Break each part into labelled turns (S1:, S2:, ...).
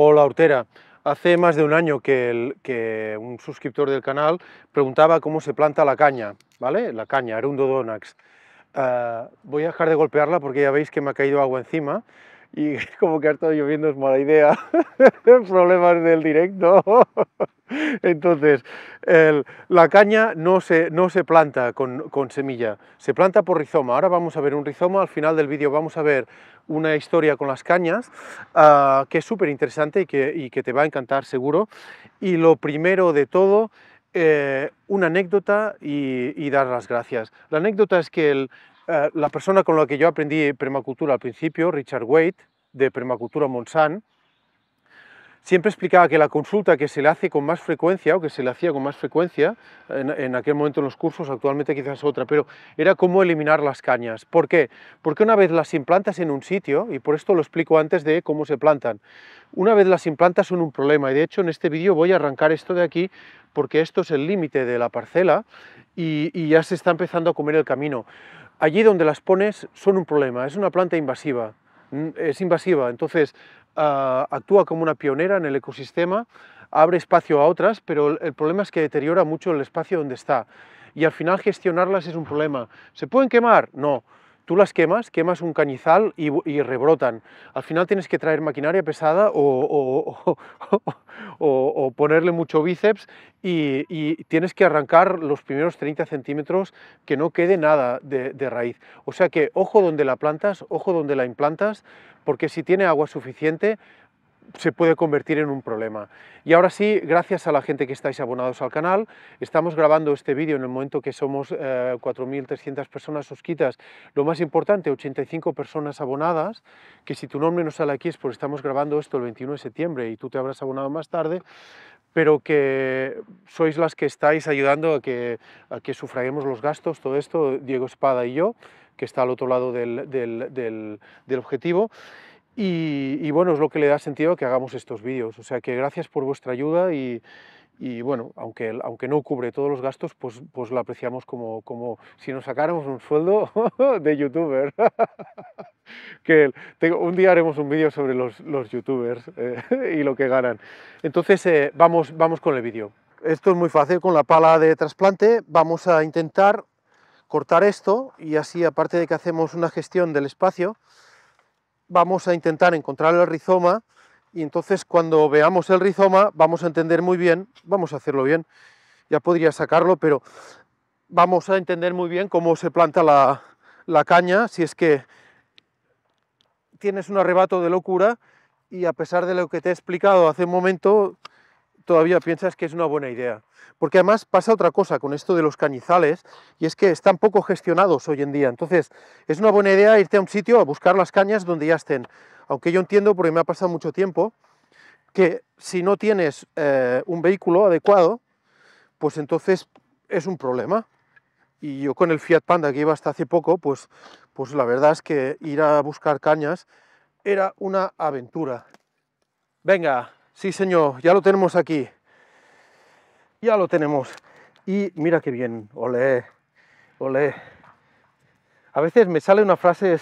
S1: Hola, Hortera. Hace más de un año que, un suscriptor del canal preguntaba cómo se planta la caña, ¿vale? La caña, Arundo Donax. Ah, voy a dejar de golpearla porque ya veis que me ha caído agua encima y como que ha estado lloviendo es mala idea, problemas del directo. Entonces, la caña no se, no se planta con, semilla, se planta por rizoma. Ahora vamos a ver un rizoma, al final del vídeo vamos a ver una historia con las cañas, ah, que es súper interesante y que, que, te va a encantar seguro. Y lo primero de todo, eh, una anécdota y, dar las gracias. La anécdota es que el, eh, la persona con la que yo aprendí permacultura al principio, Richard Waite, de Permacultura Monsant, siempre explicaba que la consulta que se le hace con más frecuencia, o que se le hacía con más frecuencia, en, aquel momento en los cursos, actualmente quizás otra, pero era cómo eliminar las cañas. ¿Por qué? Porque una vez las implantas en un sitio, y por esto lo explico antes de cómo se plantan, una vez las implantas son un problema, y de hecho en este vídeo voy a arrancar esto de aquí, porque esto es el límite de la parcela, y ya se está empezando a comer el camino allí donde las pones son un problema, es una planta invasiva, mm, es invasiva, entonces ah, actúa como una pionera en el ecosistema, abre espacio a otras, pero el problema es que deteriora mucho el espacio donde está y al final gestionarlas es un problema. ¿Se pueden quemar? No tú las quemas, quemas un cañizal y, rebrotan. Al final tienes que traer maquinaria pesada o, o, ponerle mucho bíceps y, tienes que arrancar los primeros 30 centímetros que no quede nada de, de raíz. O sea que ojo donde la plantas, ojo donde la implantas, porque si tiene agua suficiente se puede convertir en un problema. Y ahora sí, gracias a la gente que estáis abonados al canal, estamos grabando este vídeo en el momento que somos 4.300 eh, personas suscritas. Lo más importante, 85 personas abonadas, que si tu nombre no sale aquí es porque estamos grabando esto el 21 de septiembre y tú te habrás abonado más tarde, pero que sois las que estáis ayudando a que, a que sufraguemos los gastos, todo esto, Diego Espada y yo, que está al otro lado del, del, del objetivo. Y, bueno, es lo que le da sentido a que hagamos estos vídeos. O sea que gracias por vuestra ayuda y, bueno, aunque, aunque no cubre todos los gastos, pues, pues lo apreciamos como, si nos sacáramos un sueldo de youtuber. que un día haremos un vídeo sobre los, los youtubers eh, y lo que ganan. Entonces, eh, vamos, vamos con el vídeo. Esto es muy fácil, con la pala de trasplante vamos a intentar cortar esto y así, aparte de que hacemos una gestión del espacio, vamos a intentar encontrar el rizoma y entonces cuando veamos el rizoma vamos a entender muy bien, vamos a hacerlo bien, ya podría sacarlo, pero vamos a entender muy bien cómo se planta la, caña, si es que tienes un arrebato de locura y a pesar de lo que te he explicado hace un momento, todavía piensas que es una buena idea. Porque además pasa otra cosa con esto de los cañizales, y es que están poco gestionados hoy en día. Entonces, es una buena idea irte a un sitio a buscar las cañas donde ya estén. Aunque yo entiendo, porque me ha pasado mucho tiempo, que si no tienes eh, un vehículo adecuado, pues entonces es un problema. Y yo con el Fiat Panda que iba hasta hace poco, pues, pues la verdad es que ir a buscar cañas era una aventura. Venga, Sí, señor, ya lo tenemos aquí. Ya lo tenemos. Y mira qué bien. ole, ole. A veces me sale una frase,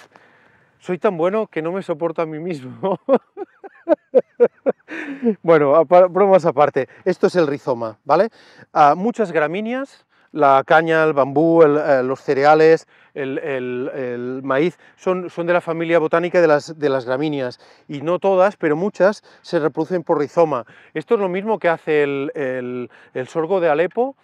S1: soy tan bueno que no me soporto a mí mismo. bueno, bromas aparte, esto es el rizoma, ¿vale? Ah, muchas gramíneas, la caña, el bambú, eh, los cereales, el, maíz, son, de la familia botánica de las, de gramíneas y no todas, pero muchas se reproducen por rizoma. Esto es lo mismo que hace el, sorgo de Alepo,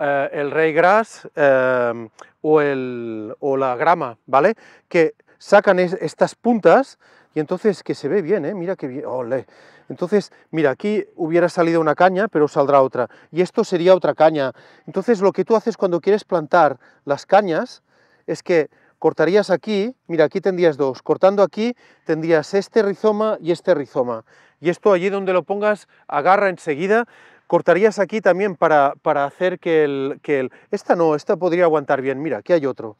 S1: eh, el rey gras eh, o, la grama, ¿vale? Que sacan estas puntas y entonces que se ve bien, Mira qué bien, ole entonces, mira, aquí hubiera salido una caña, pero saldrá otra. Y esto sería otra caña. Entonces, lo que tú haces cuando quieres plantar las cañas es que cortarías aquí, mira, aquí tendrías dos. Cortando aquí tendrías este rizoma y este rizoma. Y esto allí donde lo pongas agarra enseguida cortarías aquí también para, hacer que el, que el, Esta no, esta podría aguantar bien, mira, aquí hay otro.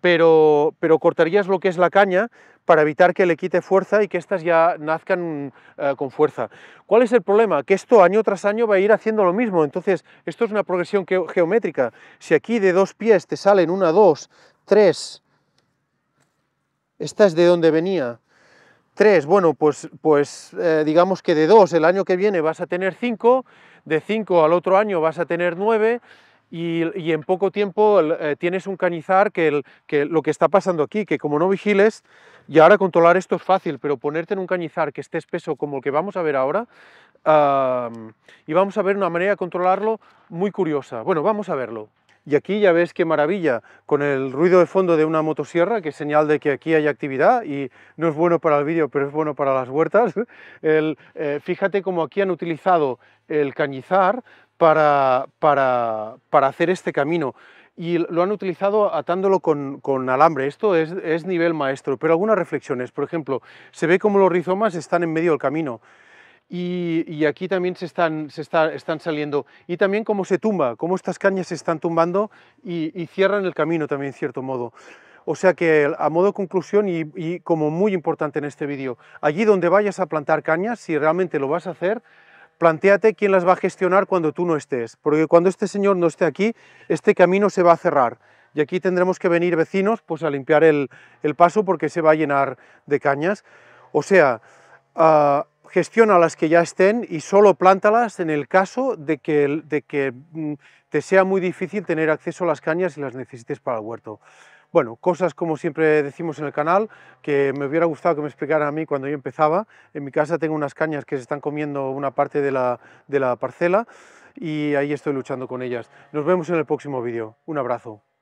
S1: Pero, pero cortarías lo que es la caña para evitar que le quite fuerza y que éstas ya nazcan eh, con fuerza. ¿Cuál es el problema? Que esto año tras año va a ir haciendo lo mismo, entonces esto es una progresión geométrica. Si aquí de dos pies te salen una, dos, tres, esta es de donde venía, tres, bueno, pues, pues eh, digamos que de dos el año que viene vas a tener cinco, de cinco al otro año vas a tener nueve, y, en poco tiempo eh, tienes un cañizar que, lo que está pasando aquí, que como no vigiles, y ahora controlar esto es fácil, pero ponerte en un cañizar que esté espeso como el que vamos a ver ahora, y vamos a ver una manera de controlarlo muy curiosa. Bueno, vamos a verlo. Y aquí ya ves qué maravilla, con el ruido de fondo de una motosierra, que es señal de que aquí hay actividad y no es bueno para el vídeo, pero es bueno para las huertas. El, eh, fíjate cómo aquí han utilizado el cañizar para, hacer este camino y lo han utilizado atándolo con, alambre. Esto es, nivel maestro, pero algunas reflexiones. Por ejemplo, se ve como los rizomas están en medio del camino y, aquí también se, están, saliendo. Y también cómo se tumba, cómo estas cañas se están tumbando y, cierran el camino también, en cierto modo. O sea que, a modo de conclusión y, y como muy importante en este vídeo, allí donde vayas a plantar cañas, si realmente lo vas a hacer, planteate quién las va a gestionar cuando tú no estés, porque cuando este señor no esté aquí, este camino se va a cerrar y aquí tendremos que venir vecinos pues, a limpiar el, paso porque se va a llenar de cañas. O sea, ah, gestiona las que ya estén y solo plántalas en el caso de que, de que mm, te sea muy difícil tener acceso a las cañas y las necesites para el huerto. Bueno, cosas como siempre decimos en el canal, que me hubiera gustado que me explicaran a mí cuando yo empezaba. En mi casa tengo unas cañas que se están comiendo una parte de la, de la parcela y ahí estoy luchando con ellas. Nos vemos en el próximo vídeo. Un abrazo.